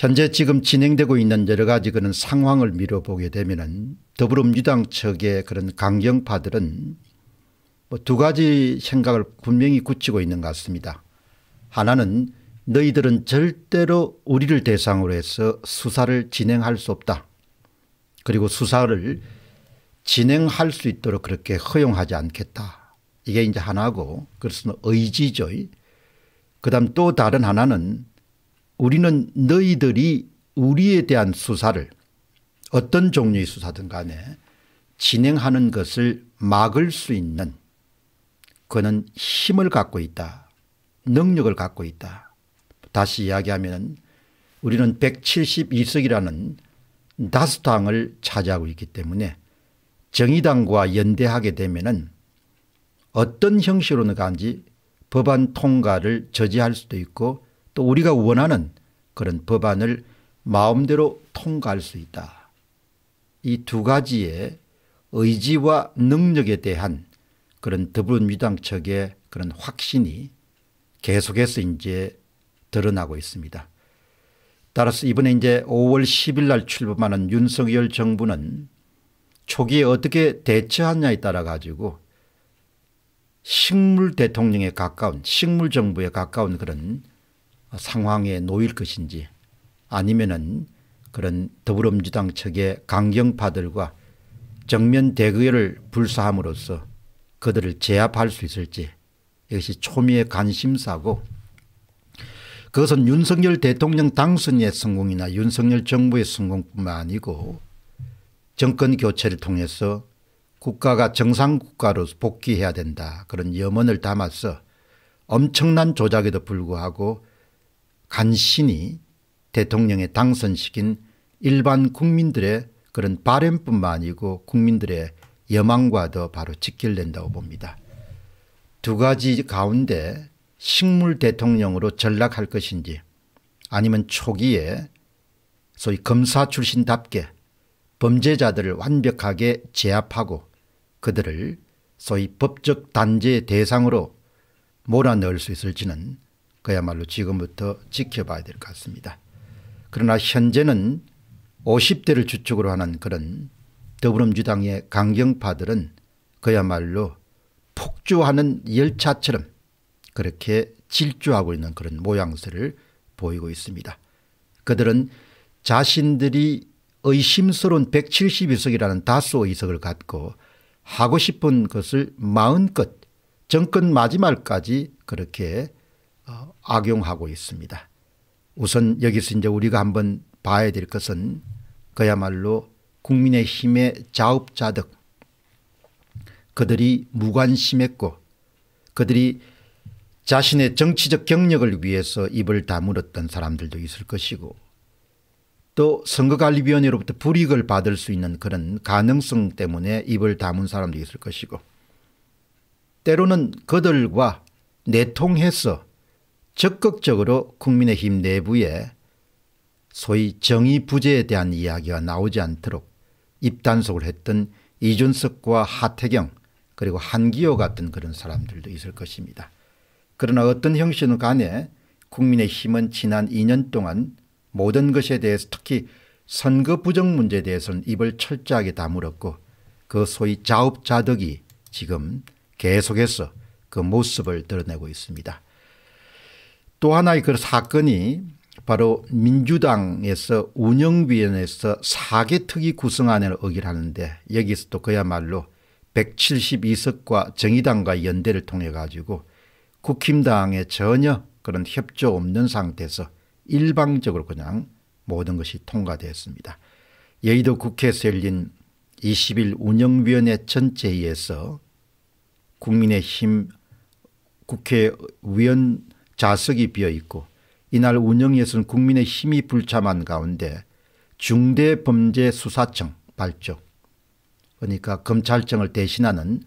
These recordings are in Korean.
현재 지금 진행되고 있는 여러 가지 그런 상황을 미뤄보게 되면은 더불어민주당 측의 그런 강경파들은 뭐두 가지 생각을 분명히 굳히고 있는 것 같습니다. 하나는 너희들은 절대로 우리를 대상으로 해서 수사를 진행할 수 없다. 그리고 수사를 진행할 수 있도록 그렇게 허용하지 않겠다. 이게 이제 하나고 그것은 의지죠. 그 다음 또 다른 하나는 우리는 너희들이 우리에 대한 수사를 어떤 종류의 수사든 간에 진행하는 것을 막을 수 있는 그는 힘을 갖고 있다. 능력을 갖고 있다. 다시 이야기하면 우리는 172석이라는 다수당을 차지하고 있기 때문에 정의당과 연대하게 되면 어떤 형식으로든 간지 법안 통과를 저지할 수도 있고 또 우리가 원하는 그런 법안을 마음대로 통과할 수 있다. 이 두 가지의 의지와 능력에 대한 그런 더불어민주당 측의 그런 확신이 계속해서 이제 드러나고 있습니다. 따라서 이번에 이제 5월 10일 날 출범하는 윤석열 정부는 초기에 어떻게 대처하냐에 따라 가지고 식물 대통령에 가까운 식물 정부에 가까운 그런 상황에 놓일 것인지 아니면은 그런 더불어민주당 측의 강경파들과 정면 대결을 불사함으로써 그들을 제압할 수 있을지 이것이 초미의 관심사고 그것은 윤석열 대통령 당선의 성공이나 윤석열 정부의 성공뿐만 아니고 정권 교체를 통해서 국가가 정상 국가로 복귀해야 된다 그런 염원을 담아서 엄청난 조작에도 불구하고 간신히 대통령에 당선시킨 일반 국민들의 그런 바램뿐만 아니고 국민들의 여망과도 바로 직결된다고 봅니다. 두 가지 가운데 식물 대통령으로 전락할 것인지 아니면 초기에 소위 검사 출신답게 범죄자들을 완벽하게 제압하고 그들을 소위 법적 단죄 대상으로 몰아넣을 수 있을지는 그야말로 지금부터 지켜봐야 될 것 같습니다. 그러나 현재는 50대를 주축으로 하는 그런 더불어민주당의 강경파들은 그야말로 폭주하는 열차처럼 그렇게 질주하고 있는 그런 모양새를 보이고 있습니다. 그들은 자신들이 의심스러운 172석이라는 다수 의석을 갖고 하고 싶은 것을 마음껏 정권 마지막까지 그렇게 악용하고 있습니다. 우선 여기서 이제 우리가 한번 봐야 될 것은 그야말로 국민의힘의 자업자득 그들이 무관심했고 그들이 자신의 정치적 경력을 위해서 입을 다물었던 사람들도 있을 것이고 또 선거관리위원회로부터 불이익을 받을 수 있는 그런 가능성 때문에 입을 다문 사람도 있을 것이고 때로는 그들과 내통해서 적극적으로 국민의힘 내부에 소위 정의 부재에 대한 이야기가 나오지 않도록 입단속을 했던 이준석과 하태경 그리고 한기호 같은 그런 사람들도 있을 것입니다. 그러나 어떤 형식은 간에 국민의힘은 지난 2년 동안 모든 것에 대해서 특히 선거 부정 문제에 대해서는 입을 철저하게 다물었고 그 소위 자업자득이 지금 계속해서 그 모습을 드러내고 있습니다. 또 하나의 그 사건이 바로 민주당에서 운영위원회에서 사개특위 구성안을 의결하는데 여기서 또 그야말로 172석과 정의당과 연대를 통해 가지고 국힘당에 전혀 그런 협조 없는 상태에서 일방적으로 그냥 모든 것이 통과되었습니다. 여의도 국회에서 열린 20일 운영위원회 전체에서 국민의힘 국회의원 좌석이 비어 있고 이날 운영에서는 국민의 힘이 불참한 가운데 중대범죄수사청 발족 그러니까 검찰청을 대신하는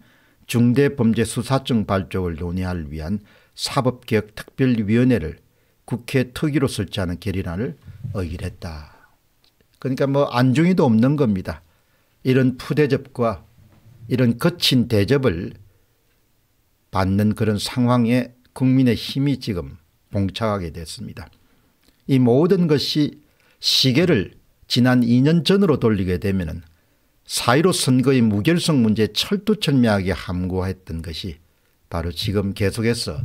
중대범죄수사청 발족을 논의할 위한 사법개혁특별위원회를 국회 특위로 설치하는 결의안을 의결했다. 그러니까 뭐 안중이도 없는 겁니다. 이런 푸대접과 이런 거친 대접을 받는 그런 상황에 국민의 힘이 지금 봉착하게 됐습니다. 이 모든 것이 시계를 지난 2년 전으로 돌리게 되면 사1로 선거의 무결성 문제 철두철미하게 함구했던 것이 바로 지금 계속해서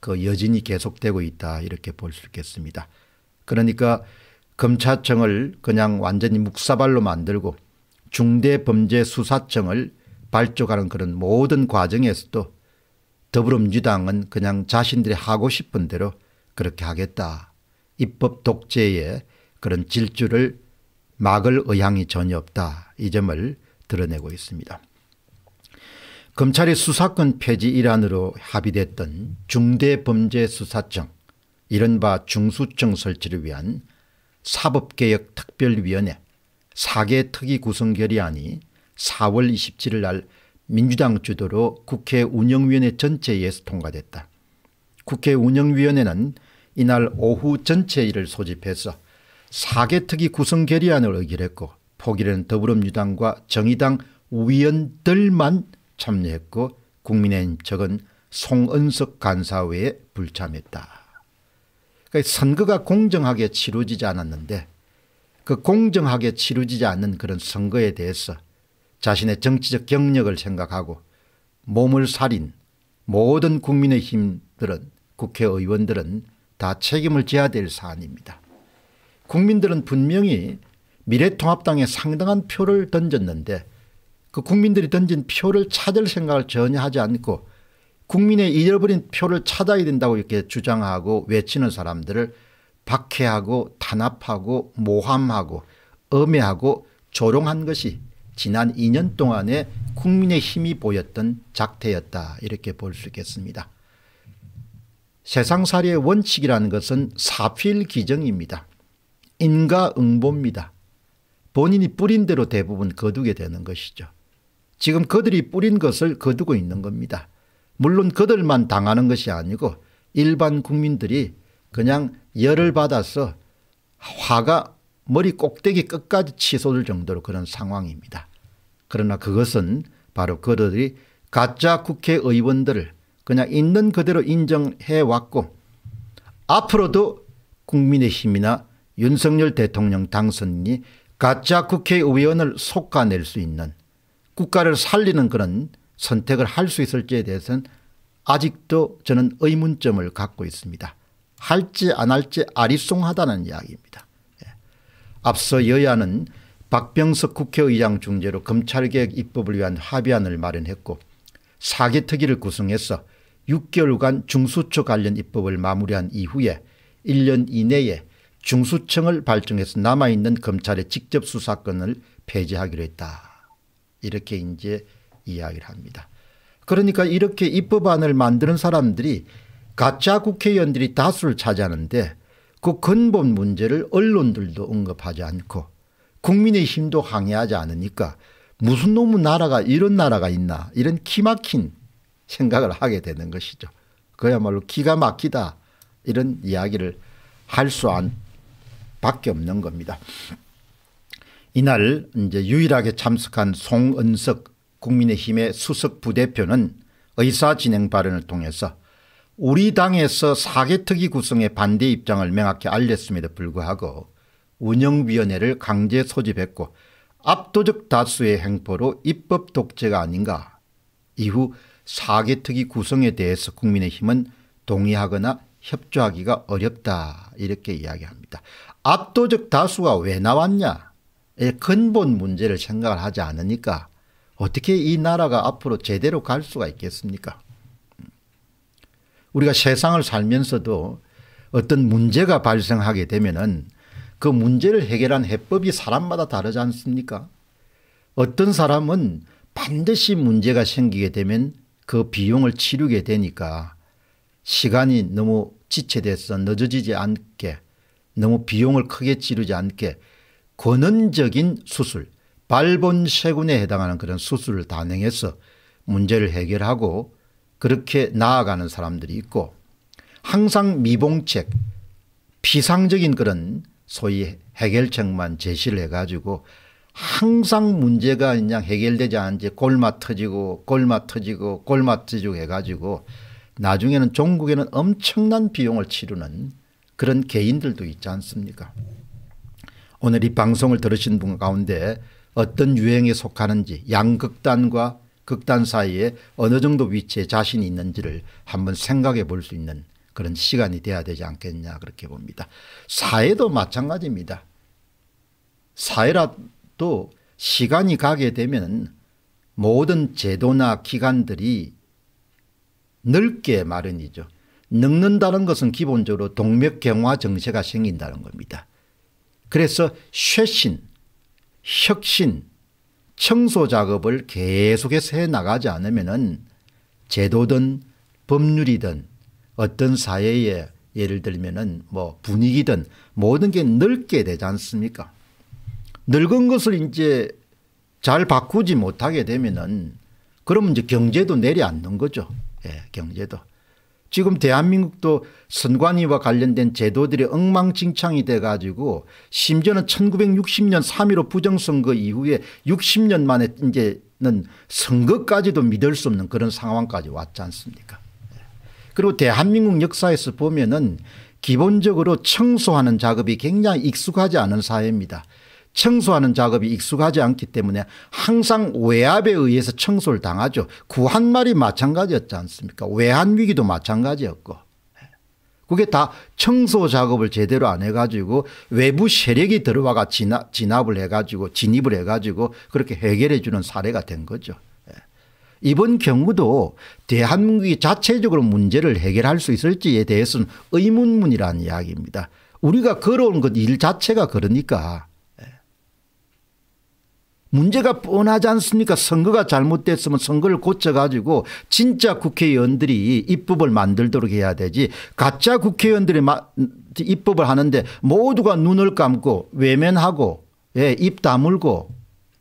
그 여진이 계속되고 있다 이렇게 볼 수 있겠습니다. 그러니까 검찰청을 그냥 완전히 묵사발로 만들고 중대범죄수사청을 발족하는 그런 모든 과정에서도 더불어민주당은 그냥 자신들이 하고 싶은 대로 그렇게 하겠다. 입법 독재의 그런 질주를 막을 의향이 전혀 없다. 이 점을 드러내고 있습니다. 검찰이 수사권 폐지 일환으로 합의됐던 중대범죄수사청 이른바 중수청 설치를 위한 사법개혁특별위원회 4개 특위 구성 결의안이 4월 27일 날 민주당 주도로 국회 운영위원회 전체에서 통과됐다. 국회 운영위원회는 이날 오후 전체일을 소집해서 4개 특위 구성 결의안을 의결했고 포기는 더불어민주당과 정의당 위원들만 참여했고 국민의힘 측은 송은석 간사 외에 불참했다. 그러니까 선거가 공정하게 치루지지 않았는데 그 공정하게 치루지지 않는 그런 선거에 대해서 자신의 정치적 경력을 생각하고 몸을 살인 모든 국민의힘들은 국회의원들은 다 책임을 져야 될 사안입니다. 국민들은 분명히 미래통합당에 상당한 표를 던졌는데 그 국민들이 던진 표를 찾을 생각을 전혀 하지 않고 국민의 잃어버린 표를 찾아야 된다고 이렇게 주장하고 외치는 사람들을 박해하고 탄압하고 모함하고 엄해하고 조롱한 것이 지난 2년 동안에 국민의 힘이 보였던 작태였다 이렇게 볼 수 있겠습니다. 세상살이의 원칙이라는 것은 사필기정입니다. 인가응보입니다. 본인이 뿌린 대로 대부분 거두게 되는 것이죠. 지금 그들이 뿌린 것을 거두고 있는 겁니다. 물론 그들만 당하는 것이 아니고 일반 국민들이 그냥 열을 받아서 화가 머리 꼭대기 끝까지 치솟을 정도로 그런 상황입니다. 그러나 그것은 바로 그들이 가짜 국회의원들을 그냥 있는 그대로 인정해 왔고 앞으로도 국민의힘이나 윤석열 대통령 당선인이 가짜 국회의원을 속아낼 수 있는 국가를 살리는 그런 선택을 할 수 있을지에 대해서는 아직도 저는 의문점을 갖고 있습니다. 할지 안 할지 아리송하다는 이야기입니다. 앞서 여야는 박병석 국회의장 중재로 검찰개혁 입법을 위한 합의안을 마련했고 사개특위를 구성해서 6개월간 중수처 관련 입법을 마무리한 이후에 1년 이내에 중수청을 발정해서 남아있는 검찰의 직접 수사권을 폐지하기로 했다. 이렇게 이제 이야기를 합니다. 그러니까 이렇게 입법안을 만드는 사람들이 가짜 국회의원들이 다수를 차지하는데 그 근본 문제를 언론들도 언급하지 않고 국민의힘도 항의하지 않으니까 무슨 놈의 나라가 이런 나라가 있나 이런 기막힌 생각을 하게 되는 것이죠. 그야말로 기가 막히다 이런 이야기를 할수안 밖에 없는 겁니다. 이날 이제 유일하게 참석한 송은석 국민의힘의 수석 부대표는 의사 진행 발언을 통해서 우리 당에서 사개특위 구성에 반대 입장을 명확히 알렸음에도 불구하고 운영위원회를 강제 소집했고 압도적 다수의 행포로 입법 독재가 아닌가 이후 사개특위 구성에 대해서 국민의힘은 동의하거나 협조하기가 어렵다 이렇게 이야기합니다. 압도적 다수가 왜 나왔냐 근본 문제를 생각을 하지 않으니까 어떻게 이 나라가 앞으로 제대로 갈 수가 있겠습니까 우리가 세상을 살면서도 어떤 문제가 발생하게 되면은 그 문제를 해결한 해법이 사람마다 다르지 않습니까? 어떤 사람은 반드시 문제가 생기게 되면 그 비용을 치르게 되니까 시간이 너무 지체돼서 늦어지지 않게 너무 비용을 크게 치르지 않게 권원적인 수술 발본세군에 해당하는 그런 수술을 단행해서 문제를 해결하고 그렇게 나아가는 사람들이 있고 항상 미봉책 비상적인 그런 소위 해결책만 제시를 해가지고 항상 문제가 그냥 해결되지 않은지 골마 터지고 골마 터지고 골마 터지고 해가지고 나중에는 종국에는 엄청난 비용을 치르는 그런 개인들도 있지 않습니까 오늘 이 방송을 들으신 분 가운데 어떤 유행에 속하는지 양극단과 극단 사이에 어느 정도 위치에 자신이 있는지를 한번 생각해 볼 수 있는 그런 시간이 돼야 되지 않겠냐 그렇게 봅니다. 사회도 마찬가지입니다. 사회라도 시간이 가게 되면 모든 제도나 기관들이 늙게 마련이죠. 늙는다는 것은 기본적으로 동맥경화 정세가 생긴다는 겁니다. 그래서 쇄신, 혁신, 청소 작업을 계속해서 해 나가지 않으면은 제도든 법률이든 어떤 사회에 예를 들면은 뭐 분위기든 모든 게늙게 되지 않습니까? 늙은 것을 이제 잘 바꾸지 못하게 되면은 그러면 이제 경제도 내려앉는 거죠. 예, 경제도. 지금 대한민국도 선관위와 관련된 제도들이 엉망진창이 돼 가지고 심지어는 1960년 3.15 부정선거 이후에 60년 만에 이제는 선거까지도 믿을 수 없는 그런 상황까지 왔지 않습니까 그리고 대한민국 역사에서 보면은 기본적으로 청소하는 작업이 굉장히 익숙하지 않은 사회입니다. 청소하는 작업이 익숙하지 않기 때문에 항상 외압에 의해서 청소를 당하죠. 구한 말이 마찬가지였지 않습니까? 외환 위기도 마찬가지였고. 그게 다 청소 작업을 제대로 안 해가지고 외부 세력이 들어와가 진압, 진압을 해가지고 진입을 해가지고 그렇게 해결해 주는 사례가 된 거죠. 예. 이번 경우도 대한민국이 자체적으로 문제를 해결할 수 있을지에 대해서는 의문문이라는 이야기입니다. 우리가 걸어온 것 일 자체가 그러니까 문제가 뻔하지 않습니까? 선거가 잘못됐으면 선거를 고쳐가지고 진짜 국회의원들이 입법을 만들도록 해야 되지 가짜 국회의원들이 입법을 하는데 모두가 눈을 감고 외면하고 예, 입 다물고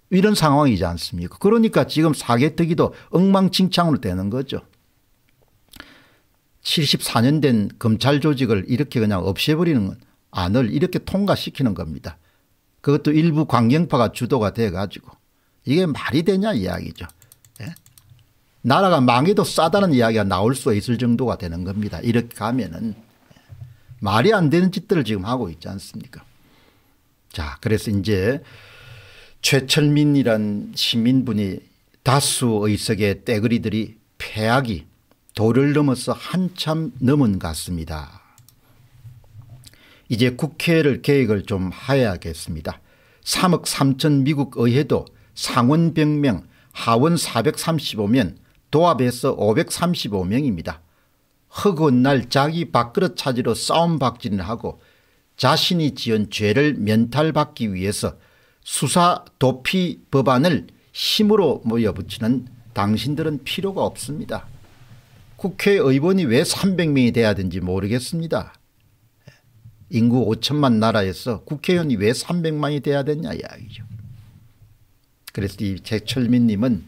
이런 상황이지 않습니까? 그러니까 지금 사개특위도 엉망진창으로 되는 거죠. 74년 된 검찰 조직을 이렇게 그냥 없애버리는 안을 이렇게 통과시키는 겁니다. 그것도 일부 광경파가 주도가 돼 가지고 이게 말이 되냐 이야기죠. 예? 나라가 망해도 싸다는 이야기가 나올 수 있을 정도가 되는 겁니다. 이렇게 가면은 말이 안 되는 짓들을 지금 하고 있지 않습니까? 자, 그래서 이제 최철민이란 시민분이 다수 의석의 떼거리들이 폐악이 도를 넘어서 한참 넘은 같습니다. 이제 국회를 계획을 좀 하야겠습니다. 3억 3천 미국 의회도 상원 100명, 하원 435명, 도합해서 535명입니다. 허구한 날 자기 밥그릇 차지로 싸움박진을 하고 자신이 지은 죄를 면탈받기 위해서 수사 도피 법안을 힘으로 모여붙이는 당신들은 필요가 없습니다. 국회의원이 왜 300명이 돼야 되는지 모르겠습니다. 인구 5천만 나라에서 국회의원이 왜 300만이 돼야 되냐 이야기죠. 그래서 이 제철민님은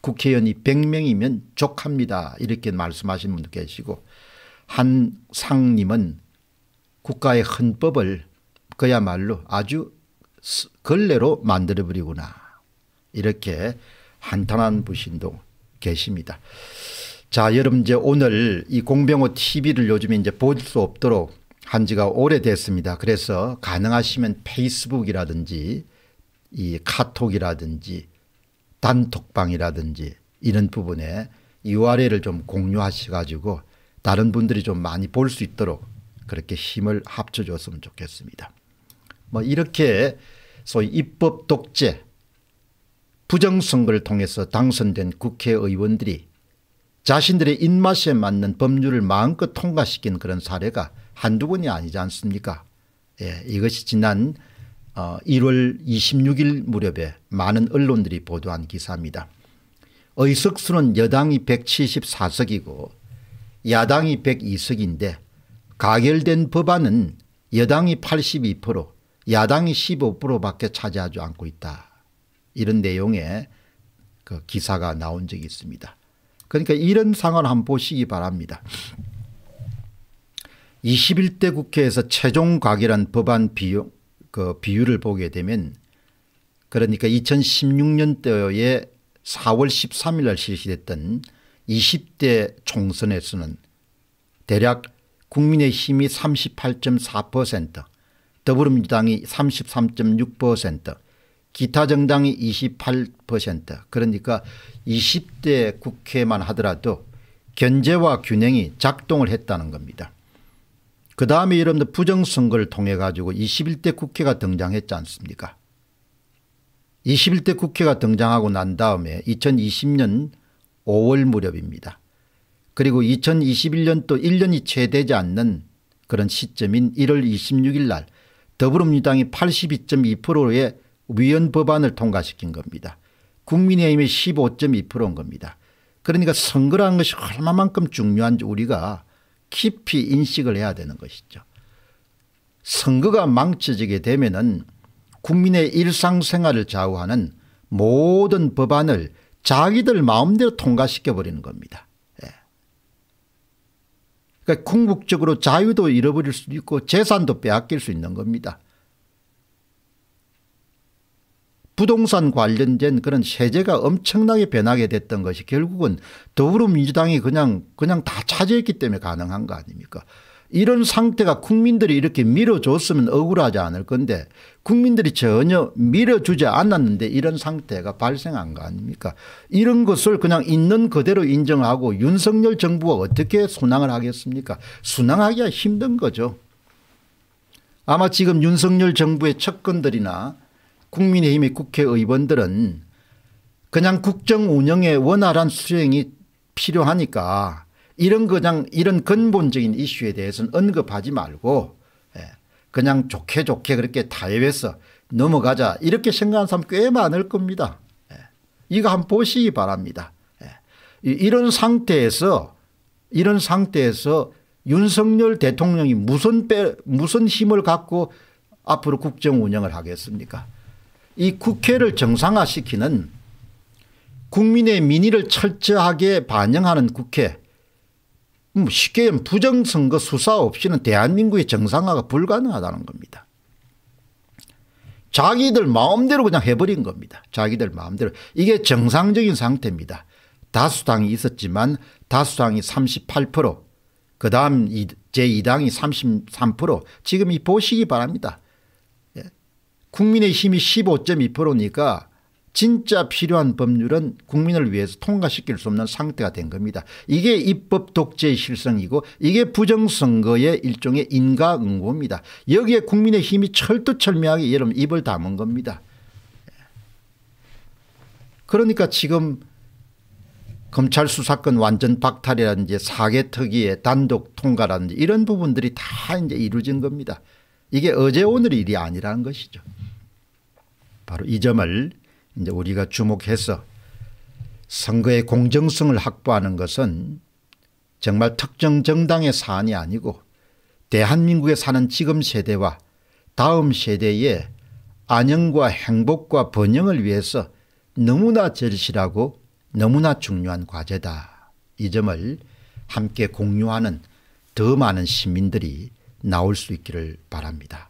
국회의원이 100명이면 족합니다. 이렇게 말씀하신 분도 계시고 한상님은 국가의 헌법을 그야말로 아주 걸레로 만들어버리구나. 이렇게 한탄한 부신도 계십니다. 자 여러분 이제 오늘 이 공병호 TV를 요즘에 이제 보수 없도록 한 지가 오래됐습니다. 그래서 가능하시면 페이스북이라든지 이 카톡이라든지 단톡방이라든지 이런 부분에 URL을 좀 공유하셔 가지고 다른 분들이 좀 많이 볼 수 있도록 그렇게 힘을 합쳐줬으면 좋겠습니다. 뭐 이렇게 소위 입법 독재 부정선거를 통해서 당선된 국회의원들이 자신들의 입맛에 맞는 법률을 마음껏 통과시킨 그런 사례가 한두 번이 아니지 않습니까? 예, 이것이 지난 1월 어, 26일 무렵에 많은 언론들이 보도한 기사입니다. 의석수는 여당이 174석이고 야당이 102석인데 가결된 법안은 여당이 82% 야당이 15%밖에 차지하지 않고 있다. 이런 내용의 그 기사가 나온 적이 있습니다. 그러니까 이런 상황을 한번 보시기 바랍니다. 21대 국회에서 최종 과결한 법안 비유, 그 비율을 보게 되면 그러니까 2016년도에 4월 13일 날 실시됐던 20대 총선에서는 대략 국민의힘이 38.4% 더불어민주당이 33.6% 기타 정당이 28% 그러니까 20대 국회만 하더라도 견제와 균형이 작동을 했다는 겁니다. 그 다음에 여러분들 부정선거를 통해 가지고 21대 국회가 등장했지 않습니까 21대 국회가 등장하고 난 다음에 2020년 5월 무렵입니다. 그리고 2021년 또 1년이 채 되지 않는 그런 시점인 1월 26일 날 더불어민주당이 82.2%의 위헌 법안을 통과시킨 겁니다. 국민의힘이 15.2%인 겁니다. 그러니까 선거라는 것이 얼마만큼 중요한지 우리가 깊이 인식을 해야 되는 것이죠. 선거가 망쳐지게 되면 국민의 일상생활을 좌우하는 모든 법안을 자기들 마음대로 통과시켜버리는 겁니다. 예. 그러니까 궁극적으로 자유도 잃어버릴 수도 있고 재산도 빼앗길 수 있는 겁니다. 부동산 관련된 그런 세제가 엄청나게 변하게 됐던 것이 결국은 더불어민주당이 그냥 그냥 다 차지했기 때문에 가능한 거 아닙니까? 이런 상태가 국민들이 이렇게 밀어줬으면 억울하지 않을 건데 국민들이 전혀 밀어주지 않았는데 이런 상태가 발생한 거 아닙니까 이런 것을 그냥 있는 그대로 인정하고 윤석열 정부가 어떻게 순항을 하겠습니까 순항하기가 힘든 거죠 아마 지금 윤석열 정부의 측근들이나 국민의힘의 국회의원들은 그냥 국정 운영의 원활한 수행이 필요하니까 이런 그냥 이런 근본적인 이슈에 대해서는 언급하지 말고 예, 그냥 좋게 좋게 그렇게 타협해서 넘어가자 이렇게 생각하는 사람 꽤 많을 겁니다. 예, 이거 한번 보시기 바랍니다. 예, 이런 상태에서 이런 상태에서 윤석열 대통령이 무슨 빼, 무슨 힘을 갖고 앞으로 국정 운영을 하겠습니까? 이 국회를 정상화시키는 국민의 민의를 철저하게 반영하는 국회 음, 쉽게 얘하면 부정선거 수사 없이는 대한민국의 정상화가 불가능하다는 겁니다. 자기들 마음대로 그냥 해버린 겁니다. 자기들 마음대로. 이게 정상적인 상태입니다. 다수당이 있었지만 다수당이 38%그 다음 제2당이 33% 지금 이 보시기 바랍니다. 국민의힘이 15.2%니까 진짜 필요한 법률은 국민을 위해서 통과시킬 수 없는 상태가 된 겁니다. 이게 입법 독재의 실상이고 이게 부정선거의 일종의 인과응고입니다. 여기에 국민의 힘이 철두철미하게 여러분 입을 담은 겁니다. 그러니까 지금 검찰 수사권 완전 박탈이라든지 사개특위의 단독 통과라든지 이런 부분들이 다 이제 이루어진 겁니다. 이게 어제 오늘 일이 아니라는 것이죠. 바로 이 점을 이제 우리가 주목해서 선거의 공정성을 확보하는 것은 정말 특정 정당의 사안이 아니고 대한민국에 사는 지금 세대와 다음 세대의 안녕과 행복과 번영을 위해서 너무나 절실하고 너무나 중요한 과제다. 이 점을 함께 공유하는 더 많은 시민들이 나올 수 있기를 바랍니다.